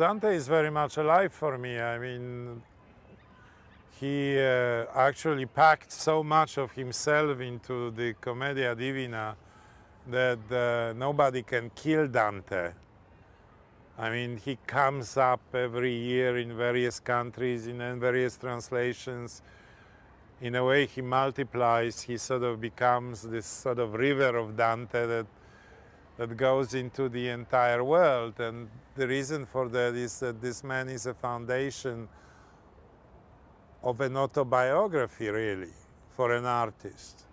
Dante is very much alive for me. I mean, he uh, actually packed so much of himself into the Commedia Divina that uh, nobody can kill Dante. I mean, he comes up every year in various countries, in various translations. In a way, he multiplies, he sort of becomes this sort of river of Dante that, that goes into the entire world. And the reason for that is that this man is a foundation of an autobiography, really, for an artist.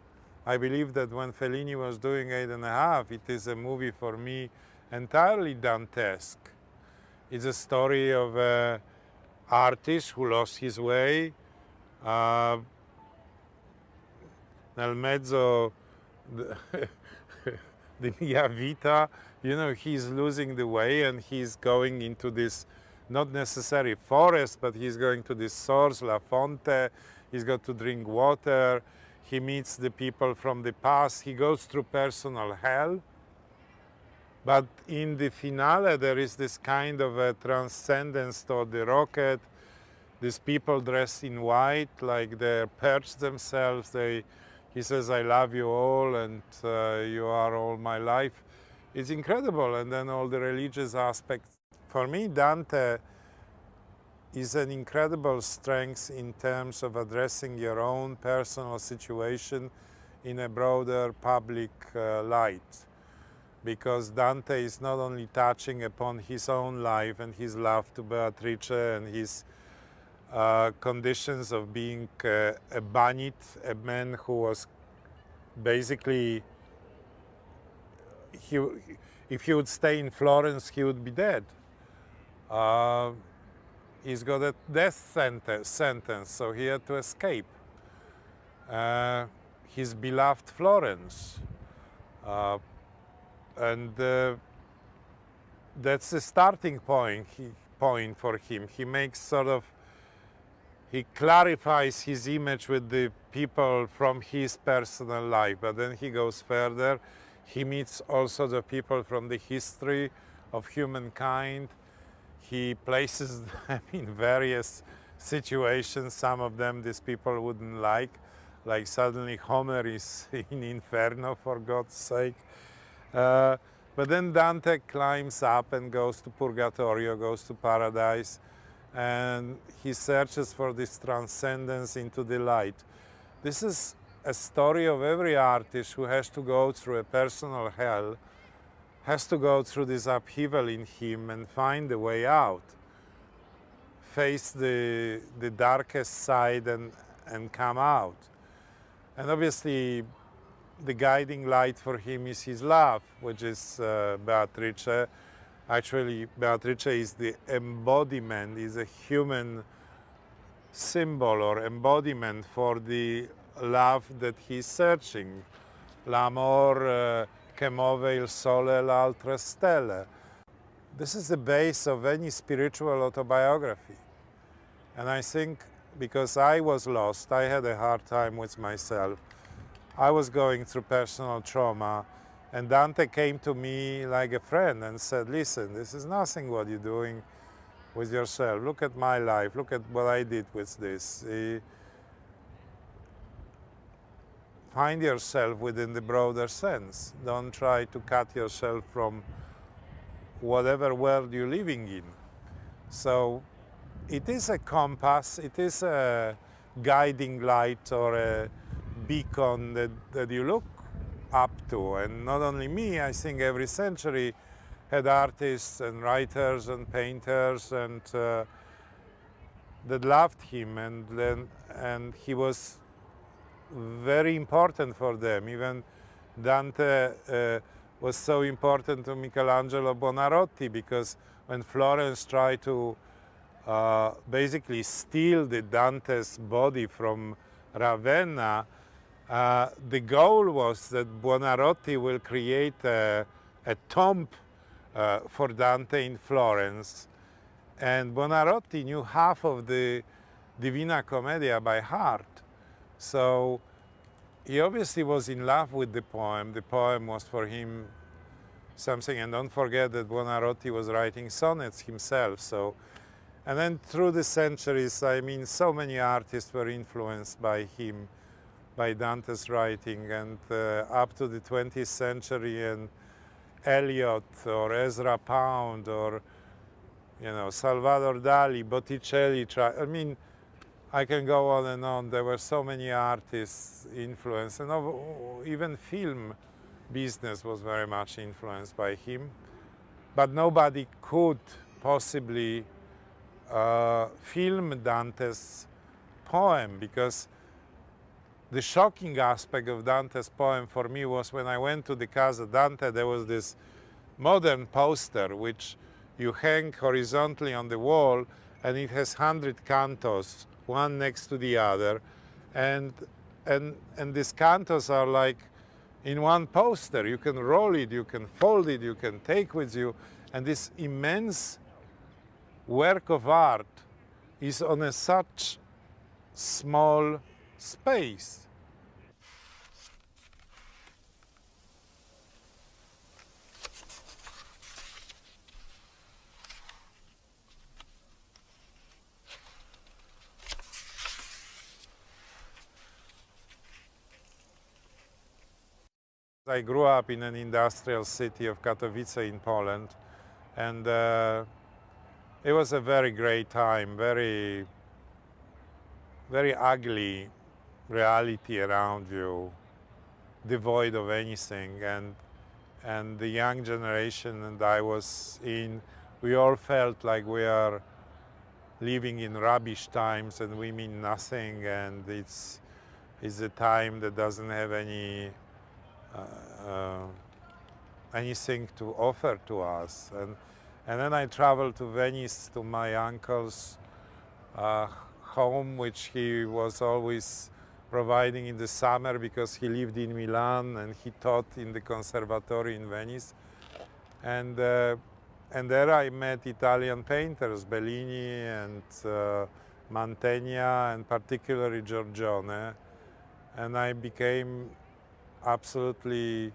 I believe that when Fellini was doing Eight and a Half, it is a movie for me entirely Dantesque. It's a story of an artist who lost his way. Uh, nel mezzo della mia vita you know, he's losing the way and he's going into this not necessary forest, but he's going to this source, La Fonte, he's got to drink water, he meets the people from the past, he goes through personal hell. But in the finale, there is this kind of a transcendence toward the rocket. These people dressed in white, like they're perched themselves. They, he says, I love you all and uh, you are all my life. It's incredible. And then all the religious aspects. For me, Dante is an incredible strength in terms of addressing your own personal situation in a broader public uh, light. Because Dante is not only touching upon his own life and his love to Beatrice and his uh, conditions of being uh, a banit, a man who was basically he, if he would stay in Florence, he would be dead. Uh, he's got a death sentence, sentence, so he had to escape. Uh, his beloved Florence. Uh, and uh, that's the starting point, he, point for him. He makes sort of, he clarifies his image with the people from his personal life, but then he goes further he meets also the people from the history of humankind. He places them in various situations. Some of them these people wouldn't like, like suddenly Homer is in Inferno, for God's sake. Uh, but then Dante climbs up and goes to Purgatorio, goes to paradise, and he searches for this transcendence into the light. This is a story of every artist who has to go through a personal hell, has to go through this upheaval in him and find a way out, face the, the darkest side and, and come out. And obviously, the guiding light for him is his love, which is uh, Beatrice. Actually, Beatrice is the embodiment, is a human symbol or embodiment for the love that he's searching. L'amor eh, che muove il sole l'altra stella. This is the base of any spiritual autobiography. And I think because I was lost, I had a hard time with myself. I was going through personal trauma. And Dante came to me like a friend and said, listen, this is nothing what you're doing with yourself. Look at my life. Look at what I did with this find yourself within the broader sense. Don't try to cut yourself from whatever world you're living in. So it is a compass, it is a guiding light or a beacon that, that you look up to. And not only me, I think every century had artists and writers and painters and uh, that loved him and, and, and he was very important for them. Even Dante uh, was so important to Michelangelo Bonarotti because when Florence tried to uh, basically steal the Dante's body from Ravenna, uh, the goal was that Buonarroti will create a, a tomb uh, for Dante in Florence. And Buonarroti knew half of the Divina Commedia by heart. So he obviously was in love with the poem. The poem was for him something. And don't forget that Buonarroti was writing sonnets himself. So, and then through the centuries, I mean, so many artists were influenced by him, by Dante's writing, and uh, up to the 20th century, and Eliot or Ezra Pound or you know Salvador Dali, Botticelli. I mean I can go on and on. There were so many artists influenced, and even film business was very much influenced by him. But nobody could possibly uh, film Dante's poem because the shocking aspect of Dante's poem for me was when I went to the Casa Dante, there was this modern poster which you hang horizontally on the wall and it has 100 cantos one next to the other. And, and, and these cantos are like in one poster. You can roll it, you can fold it, you can take with you. And this immense work of art is on a such small space. I grew up in an industrial city of Katowice in Poland, and uh, it was a very great time, very, very ugly reality around you, devoid of anything. And, and the young generation and I was in, we all felt like we are living in rubbish times and we mean nothing and it's, it's a time that doesn't have any uh, uh, anything to offer to us. And, and then I traveled to Venice to my uncle's uh, home, which he was always providing in the summer because he lived in Milan and he taught in the conservatory in Venice. And, uh, and there I met Italian painters, Bellini and uh, Mantegna and particularly Giorgione. And I became absolutely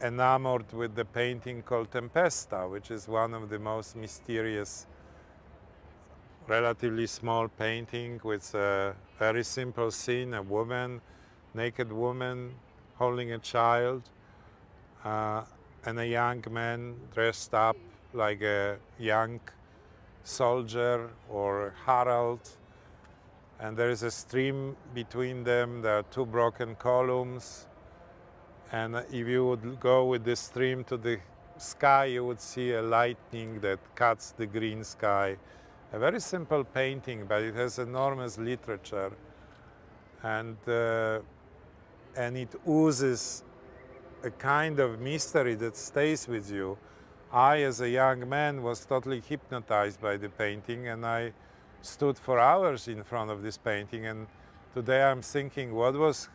enamored with the painting called Tempesta, which is one of the most mysterious, relatively small painting with a very simple scene, a woman, naked woman holding a child, uh, and a young man dressed up like a young soldier or herald and there is a stream between them. There are two broken columns. And if you would go with the stream to the sky, you would see a lightning that cuts the green sky. A very simple painting, but it has enormous literature. And, uh, and it oozes a kind of mystery that stays with you. I, as a young man, was totally hypnotized by the painting, and I stood for hours in front of this painting and today I'm thinking what was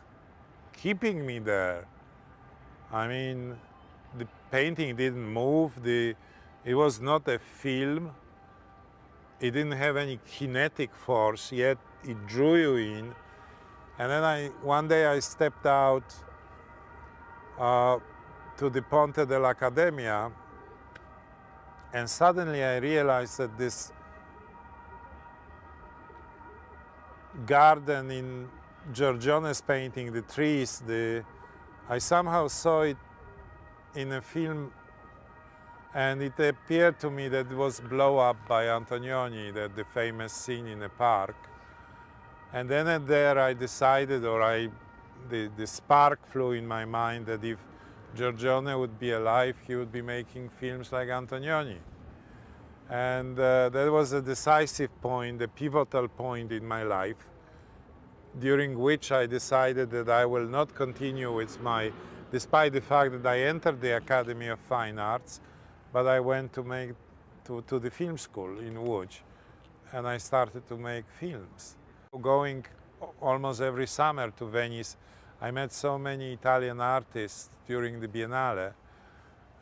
keeping me there. I mean, the painting didn't move, the, it was not a film, it didn't have any kinetic force, yet it drew you in. And then I, one day I stepped out uh, to the Ponte dell'Accademia and suddenly I realized that this garden in Giorgione's painting, the trees, the I somehow saw it in a film and it appeared to me that it was blow up by Antonioni, that the famous scene in a park. And then and there I decided, or I, the, the spark flew in my mind that if Giorgione would be alive, he would be making films like Antonioni. And uh, that was a decisive point, a pivotal point in my life, during which I decided that I will not continue with my, despite the fact that I entered the Academy of Fine Arts, but I went to make to, to the film school in Łódź, and I started to make films. Going almost every summer to Venice, I met so many Italian artists during the Biennale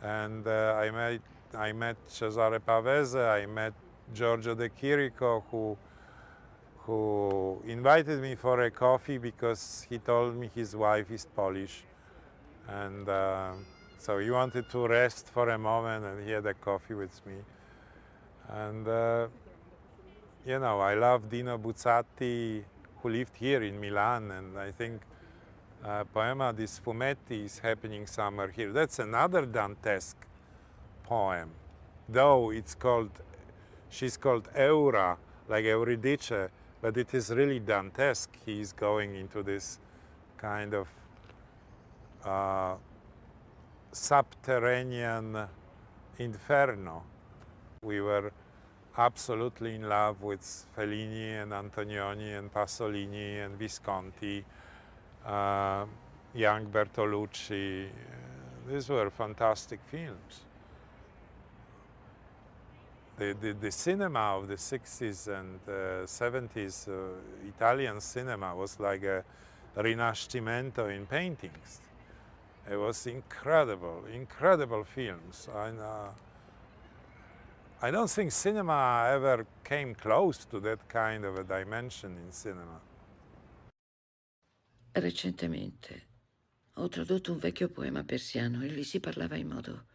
and uh, I met I met Cesare Pavese, I met Giorgio De Chirico, who who invited me for a coffee because he told me his wife is Polish. And uh, so he wanted to rest for a moment and he had a coffee with me. And, uh, you know, I love Dino Buzzati, who lived here in Milan, and I think uh, poema di fumetti is happening somewhere here. That's another Dantesque poem, though it's called, she's called Eura, like Euridice, but it is really Dantesque. He's going into this kind of uh, subterranean inferno. We were absolutely in love with Fellini and Antonioni and Pasolini and Visconti uh, young Bertolucci. Uh, these were fantastic films. The, the, the cinema of the 60s and uh, 70s, uh, Italian cinema, was like a rinascimento in paintings. It was incredible, incredible films. And, uh, I don't think cinema ever came close to that kind of a dimension in cinema. Recentemente ho tradotto un vecchio poema persiano e lì si parlava in modo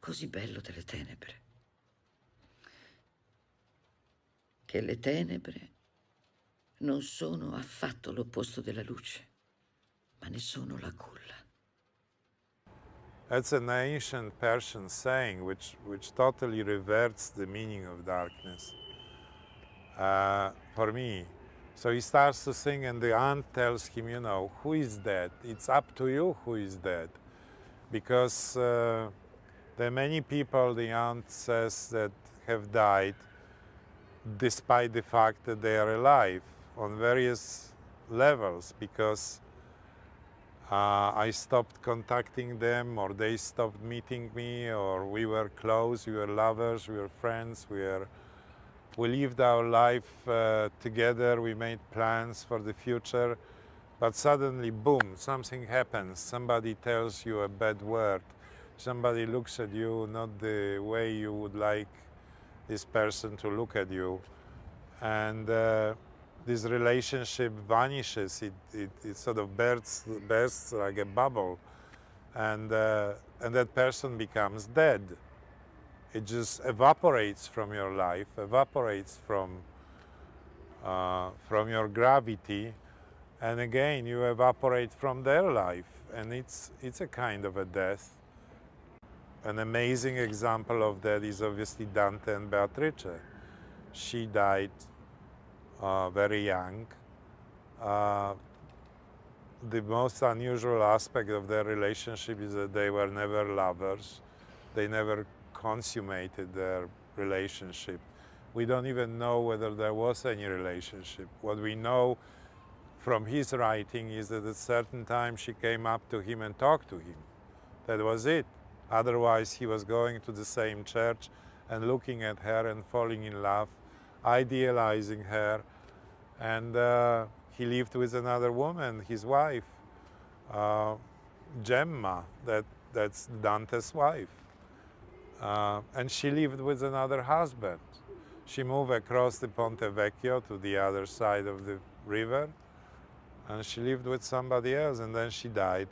così bello delle tenebre. Che le tenebre non sono affatto l'opposto della luce, ma ne sono la culla. That's an ancient Persian saying which, which totally reverts the meaning of darkness. Uh, for me, So he starts to sing, and the aunt tells him, You know, who is dead? It's up to you who is dead, Because uh, there are many people, the aunt says, that have died despite the fact that they are alive on various levels because uh, I stopped contacting them or they stopped meeting me or we were close, we were lovers, we were friends, we were we lived our life uh, together, we made plans for the future, but suddenly, boom, something happens. Somebody tells you a bad word. Somebody looks at you not the way you would like this person to look at you. And uh, this relationship vanishes. It, it, it, sort of bursts, bursts like a bubble. And, uh, and that person becomes dead it just evaporates from your life, evaporates from, uh, from your gravity, and again you evaporate from their life. And it's, it's a kind of a death. An amazing example of that is obviously Dante and Beatrice. She died uh, very young. Uh, the most unusual aspect of their relationship is that they were never lovers. They never consummated their relationship. We don't even know whether there was any relationship. What we know from his writing is that at certain time she came up to him and talked to him. That was it. Otherwise, he was going to the same church and looking at her and falling in love, idealizing her. And uh, he lived with another woman, his wife, uh, Gemma, that, that's Dante's wife. Uh, and she lived with another husband. She moved across the Ponte Vecchio to the other side of the river, and she lived with somebody else, and then she died.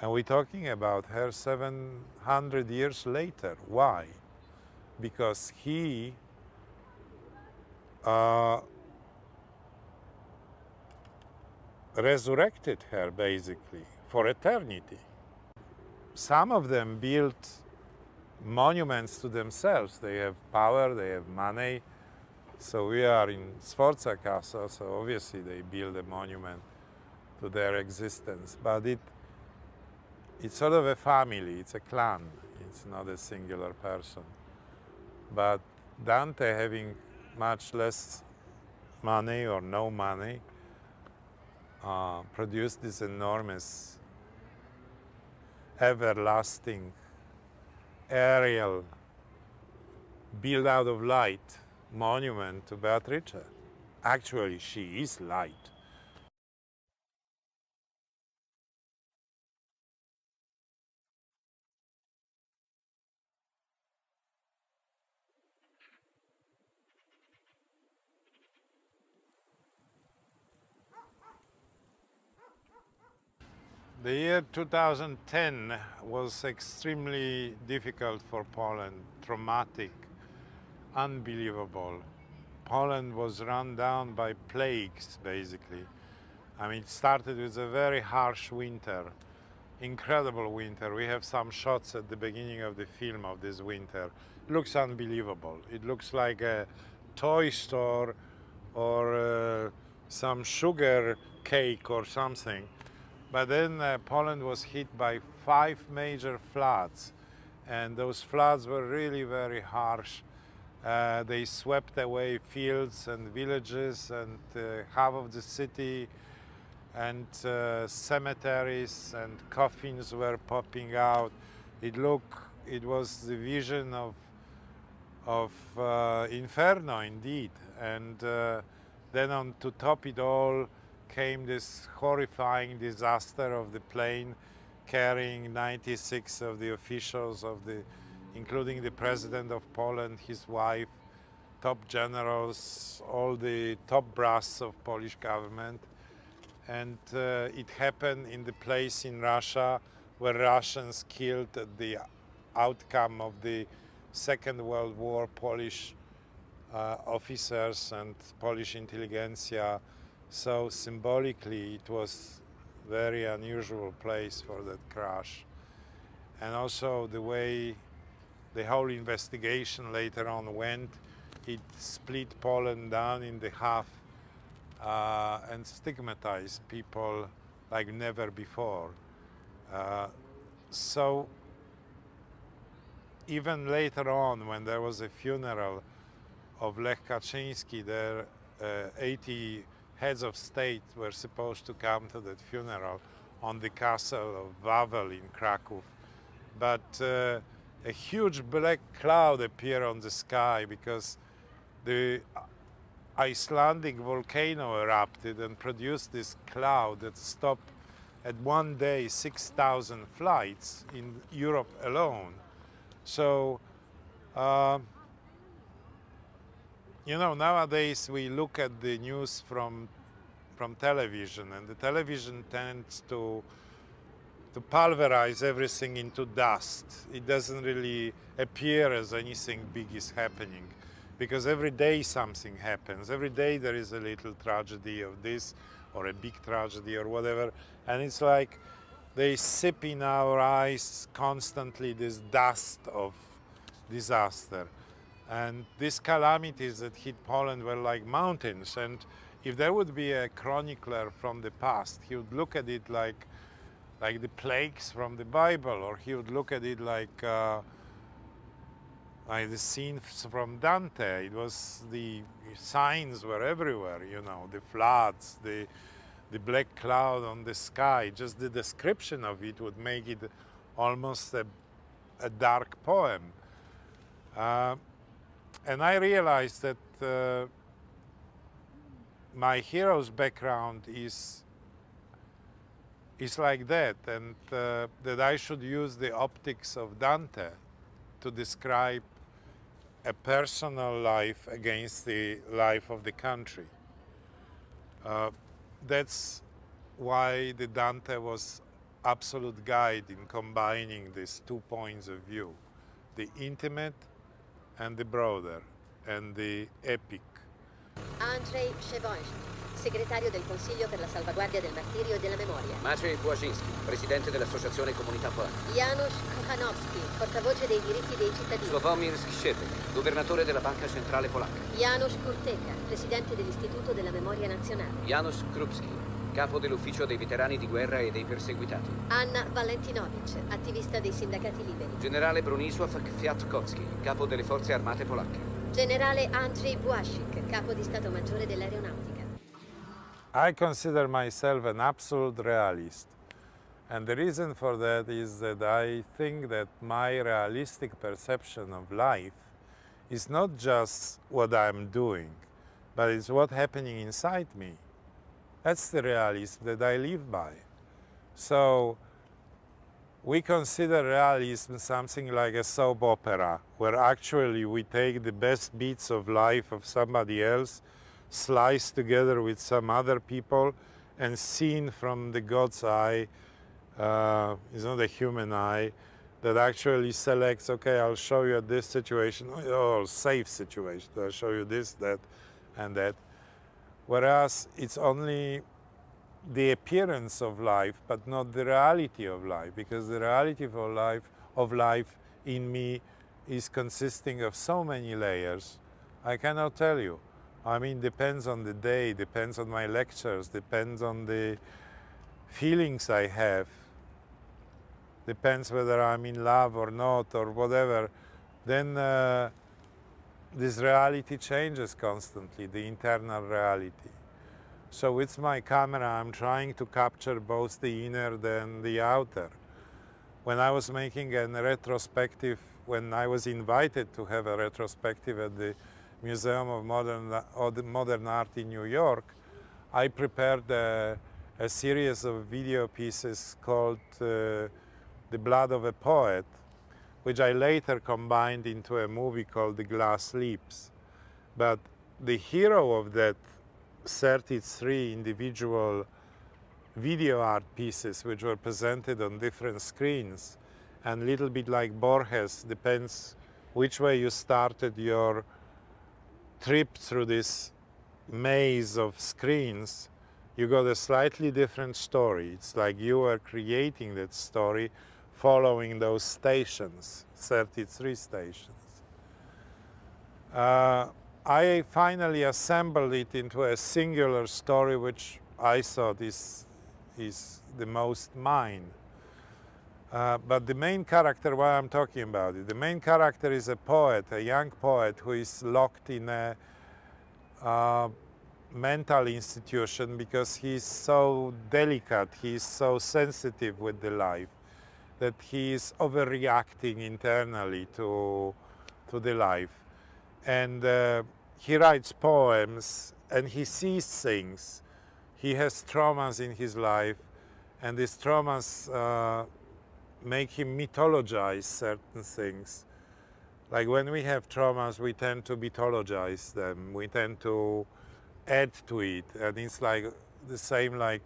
And we're talking about her 700 years later. Why? Because he uh, resurrected her basically for eternity. Some of them built monuments to themselves. They have power, they have money. So we are in Sforza Castle, so obviously they build a monument to their existence. But it, it's sort of a family, it's a clan, it's not a singular person. But Dante, having much less money or no money, uh, produced this enormous, everlasting aerial, built out of light monument to Beatrice. Actually, she is light. The year 2010 was extremely difficult for Poland, traumatic, unbelievable. Poland was run down by plagues, basically. I mean, it started with a very harsh winter, incredible winter. We have some shots at the beginning of the film of this winter. It looks unbelievable. It looks like a toy store or uh, some sugar cake or something but then uh, Poland was hit by five major floods, and those floods were really very harsh. Uh, they swept away fields and villages and uh, half of the city, and uh, cemeteries and coffins were popping out. It looked, it was the vision of of uh, inferno indeed. And uh, then on to top it all, came this horrifying disaster of the plane carrying 96 of the officials of the, including the president of Poland, his wife, top generals, all the top brass of Polish government. And uh, it happened in the place in Russia where Russians killed the outcome of the Second World War Polish uh, officers and Polish intelligentsia so symbolically, it was very unusual place for that crash. And also the way the whole investigation later on went, it split Poland down in the half uh, and stigmatized people like never before. Uh, so even later on, when there was a funeral of Lech Kaczynski, there uh, 80 heads of state were supposed to come to that funeral on the castle of Wawel in Krakow. But uh, a huge black cloud appeared on the sky because the Icelandic volcano erupted and produced this cloud that stopped at one day 6,000 flights in Europe alone. So uh, you know, nowadays we look at the news from from television, and the television tends to to pulverize everything into dust. It doesn't really appear as anything big is happening because every day something happens. Every day there is a little tragedy of this or a big tragedy or whatever. And it's like they sip in our eyes constantly this dust of disaster. And these calamities that hit Poland were like mountains. And if there would be a chronicler from the past, he would look at it like, like the plagues from the Bible, or he would look at it like, uh, like the scenes from Dante. It was the signs were everywhere, you know, the floods, the, the black cloud on the sky. Just the description of it would make it almost a, a dark poem. Uh, and I realized that uh, my hero's background is is like that, and uh, that I should use the optics of Dante to describe a personal life against the life of the country. Uh, that's why the Dante was absolute guide in combining these two points of view, the intimate and the brother and the epic. Andrei Shevonj, segretario del Consiglio per la salvaguardia del martirio e della memoria. Maciej Błazinski, presidente dell'Associazione Comunità Polacca. Janusz Kuchanowski, portavoce dei diritti dei cittadini. Sławomir Skrzepek, governatore della Banca Centrale Polacca. Janusz Kurteka, presidente dell'Istituto della Memoria Nazionale. Janusz Krupski, capo dell'ufficio dei veterani di guerra e dei perseguitati. Anna Valentinovic, attivista dei sindacati liberi. Generale Bronisław Kwiatkowski, capo delle forze armate polacche. Generale Andrzej Błaszczyk, capo di Stato Maggiore dell'Aeronautica. I consider myself an absolute realist. And the reason for that is that I think that my realistic perception of life is not just what I'm doing, but it's what's happening inside me. That's the realism that I live by. So we consider realism something like a soap opera, where actually we take the best bits of life of somebody else, slice together with some other people, and seen from the God's eye, uh, it's not a human eye, that actually selects, okay, I'll show you this situation, or safe situation, I'll show you this, that, and that whereas it's only the appearance of life, but not the reality of life, because the reality of life, of life in me is consisting of so many layers, I cannot tell you. I mean, depends on the day, depends on my lectures, depends on the feelings I have, depends whether I'm in love or not or whatever. Then uh, this reality changes constantly, the internal reality. So with my camera, I'm trying to capture both the inner and the outer. When I was making a retrospective, when I was invited to have a retrospective at the Museum of Modern, Modern Art in New York, I prepared a, a series of video pieces called uh, The Blood of a Poet, which I later combined into a movie called The Glass Lips. But the hero of that 33 individual video art pieces which were presented on different screens and a little bit like Borges, depends which way you started your trip through this maze of screens, you got a slightly different story. It's like you are creating that story following those stations, 33 stations. Uh, I finally assembled it into a singular story, which I thought is, is the most mine. Uh, but the main character, why I'm talking about it, the main character is a poet, a young poet who is locked in a uh, mental institution because he's so delicate, he's so sensitive with the life that he is overreacting internally to, to the life. And uh, he writes poems and he sees things. He has traumas in his life, and these traumas uh, make him mythologize certain things. Like when we have traumas, we tend to mythologize them. We tend to add to it, and it's like the same like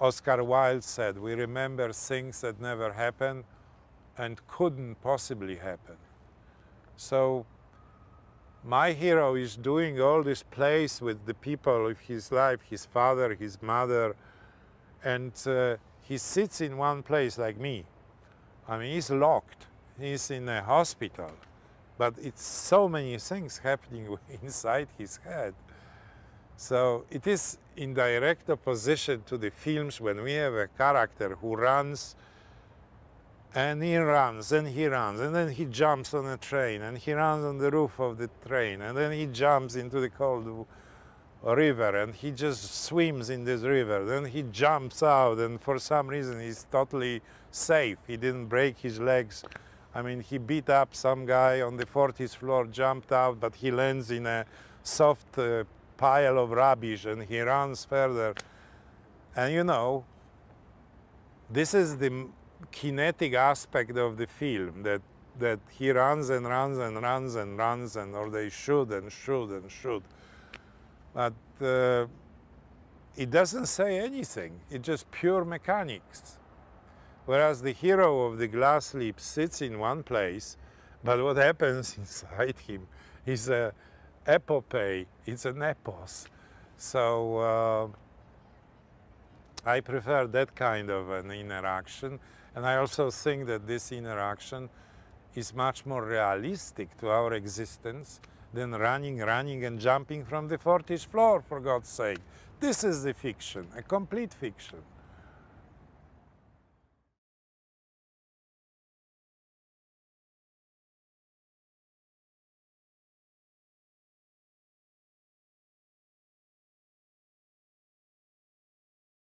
Oscar Wilde said, we remember things that never happened and couldn't possibly happen. So my hero is doing all this plays with the people of his life, his father, his mother, and uh, he sits in one place like me. I mean, he's locked, he's in a hospital, but it's so many things happening inside his head. So it is in direct opposition to the films when we have a character who runs and he runs and he runs and then he jumps on a train and he runs on the roof of the train and then he jumps into the cold river and he just swims in this river then he jumps out and for some reason he's totally safe he didn't break his legs i mean he beat up some guy on the 40th floor jumped out but he lands in a soft uh, pile of rubbish and he runs further. And you know, this is the kinetic aspect of the film that, that he runs and runs and runs and runs and or they shoot and shoot and shoot. But uh, it doesn't say anything. It's just pure mechanics. Whereas the hero of the glass leap sits in one place, but what happens inside him is a epopee, it's an epos. So uh, I prefer that kind of an interaction. And I also think that this interaction is much more realistic to our existence than running, running and jumping from the 40th floor, for God's sake. This is the fiction, a complete fiction.